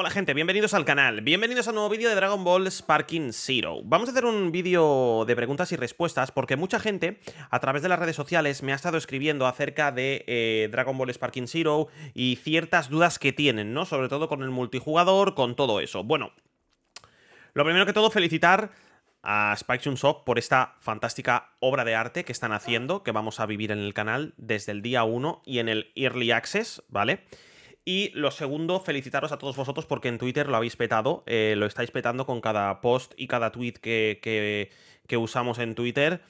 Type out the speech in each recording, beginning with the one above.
Hola gente, bienvenidos al canal, bienvenidos a un nuevo vídeo de Dragon Ball Sparking Zero. Vamos a hacer un vídeo de preguntas y respuestas porque mucha gente a través de las redes sociales me ha estado escribiendo acerca de eh, Dragon Ball Sparking Zero y ciertas dudas que tienen, ¿no? Sobre todo con el multijugador, con todo eso. Bueno, lo primero que todo felicitar a Spike Chunsoft por esta fantástica obra de arte que están haciendo, que vamos a vivir en el canal desde el día 1 y en el Early Access, ¿vale? vale y lo segundo, felicitaros a todos vosotros porque en Twitter lo habéis petado, eh, lo estáis petando con cada post y cada tweet que, que usamos en Twitter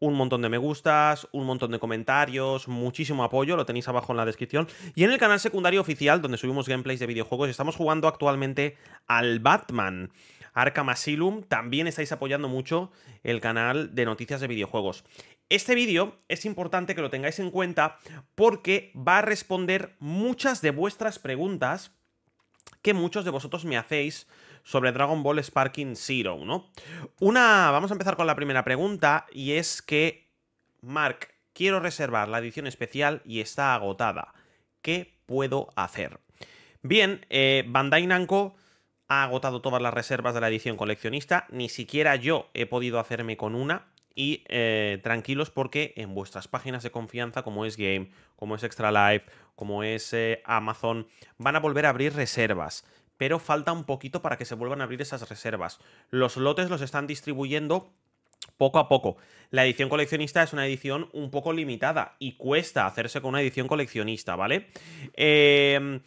un montón de me gustas, un montón de comentarios, muchísimo apoyo, lo tenéis abajo en la descripción. Y en el canal secundario oficial, donde subimos gameplays de videojuegos, estamos jugando actualmente al Batman. Arkham Asylum, también estáis apoyando mucho el canal de noticias de videojuegos. Este vídeo es importante que lo tengáis en cuenta porque va a responder muchas de vuestras preguntas que muchos de vosotros me hacéis sobre Dragon Ball Sparking Zero, ¿no? Una, vamos a empezar con la primera pregunta y es que, Mark, quiero reservar la edición especial y está agotada. ¿Qué puedo hacer? Bien, eh, Bandai Namco ha agotado todas las reservas de la edición coleccionista, ni siquiera yo he podido hacerme con una. Y eh, tranquilos porque en vuestras páginas de confianza, como es Game, como es Extra Life, como es eh, Amazon, van a volver a abrir reservas. Pero falta un poquito para que se vuelvan a abrir esas reservas. Los lotes los están distribuyendo poco a poco. La edición coleccionista es una edición un poco limitada y cuesta hacerse con una edición coleccionista, ¿vale? Eh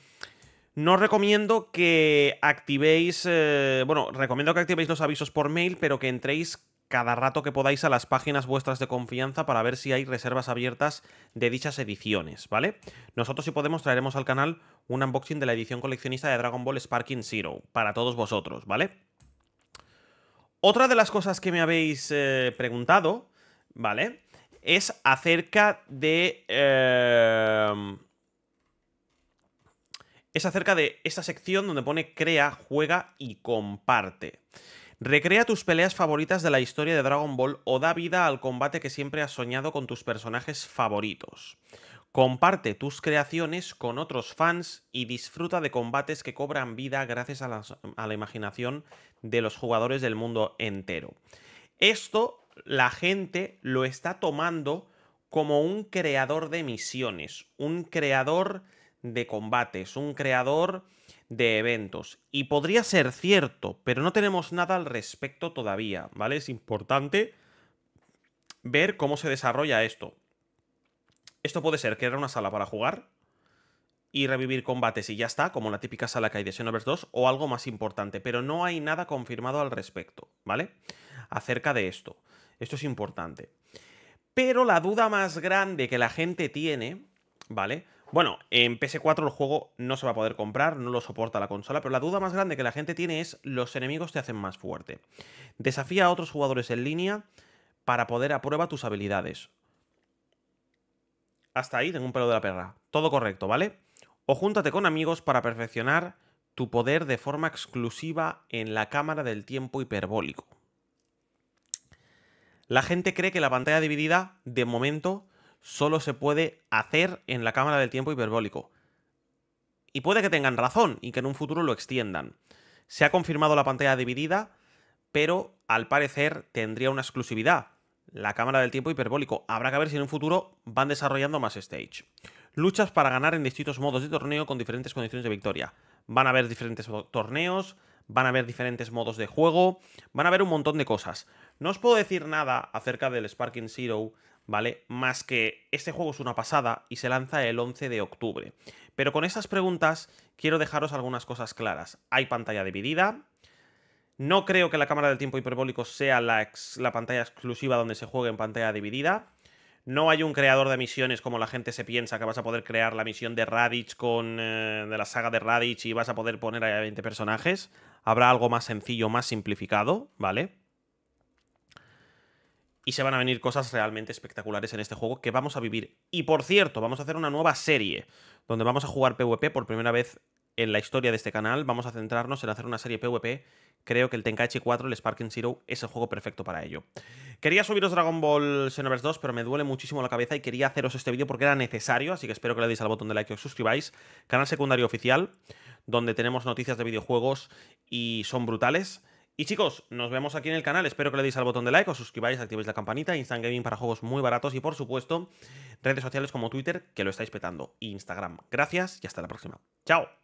no recomiendo que activéis, eh, bueno, recomiendo que activéis los avisos por mail, pero que entréis cada rato que podáis a las páginas vuestras de confianza para ver si hay reservas abiertas de dichas ediciones, ¿vale? Nosotros si podemos traeremos al canal un unboxing de la edición coleccionista de Dragon Ball Sparking Zero para todos vosotros, ¿vale? Otra de las cosas que me habéis eh, preguntado, ¿vale? Es acerca de... Eh, es acerca de esta sección donde pone crea, juega y comparte. Recrea tus peleas favoritas de la historia de Dragon Ball o da vida al combate que siempre has soñado con tus personajes favoritos. Comparte tus creaciones con otros fans y disfruta de combates que cobran vida gracias a la, a la imaginación de los jugadores del mundo entero. Esto la gente lo está tomando como un creador de misiones, un creador de combates, un creador de eventos. Y podría ser cierto, pero no tenemos nada al respecto todavía, ¿vale? Es importante ver cómo se desarrolla esto. Esto puede ser que una sala para jugar y revivir combates y ya está, como la típica sala que hay de Xenoverse 2, o algo más importante, pero no hay nada confirmado al respecto, ¿vale? Acerca de esto. Esto es importante. Pero la duda más grande que la gente tiene, ¿vale? Bueno, en PS4 el juego no se va a poder comprar, no lo soporta la consola, pero la duda más grande que la gente tiene es los enemigos te hacen más fuerte. Desafía a otros jugadores en línea para poder a prueba tus habilidades. Hasta ahí tengo un pelo de la perra. Todo correcto, ¿vale? O júntate con amigos para perfeccionar tu poder de forma exclusiva en la cámara del tiempo hiperbólico. La gente cree que la pantalla dividida, de momento, solo se puede hacer en la cámara del tiempo hiperbólico. Y puede que tengan razón y que en un futuro lo extiendan. Se ha confirmado la pantalla dividida, pero al parecer tendría una exclusividad. La cámara del tiempo hiperbólico. Habrá que ver si en un futuro van desarrollando más stage. Luchas para ganar en distintos modos de torneo con diferentes condiciones de victoria. Van a haber diferentes torneos, van a haber diferentes modos de juego, van a haber un montón de cosas. No os puedo decir nada acerca del Sparking Zero, ¿vale? Más que este juego es una pasada y se lanza el 11 de octubre. Pero con estas preguntas quiero dejaros algunas cosas claras. Hay pantalla dividida. No creo que la cámara del tiempo hiperbólico sea la, pantalla exclusiva donde se juegue en pantalla dividida. No hay un creador de misiones como la gente se piensa que vas a poder crear la misión de radich con. Eh, de la saga de radich y vas a poder poner a 20 personajes. Habrá algo más sencillo, más simplificado, ¿vale? Y se van a venir cosas realmente espectaculares en este juego que vamos a vivir. Y por cierto, vamos a hacer una nueva serie donde vamos a jugar PvP por primera vez en la historia de este canal. Vamos a centrarnos en hacer una serie PvP. Creo que el Tenkaichi 4, el Sparking Zero, es el juego perfecto para ello. Quería subiros Dragon Ball Xenoverse 2, pero me duele muchísimo la cabeza y quería haceros este vídeo porque era necesario, así que espero que le deis al botón de like y os suscribáis. Canal secundario oficial, donde tenemos noticias de videojuegos y son brutales. Y chicos, nos vemos aquí en el canal. Espero que le deis al botón de like, os suscribáis, activéis la campanita. Instant Gaming para juegos muy baratos y, por supuesto, redes sociales como Twitter, que lo estáis petando. Y Instagram. Gracias y hasta la próxima. ¡Chao!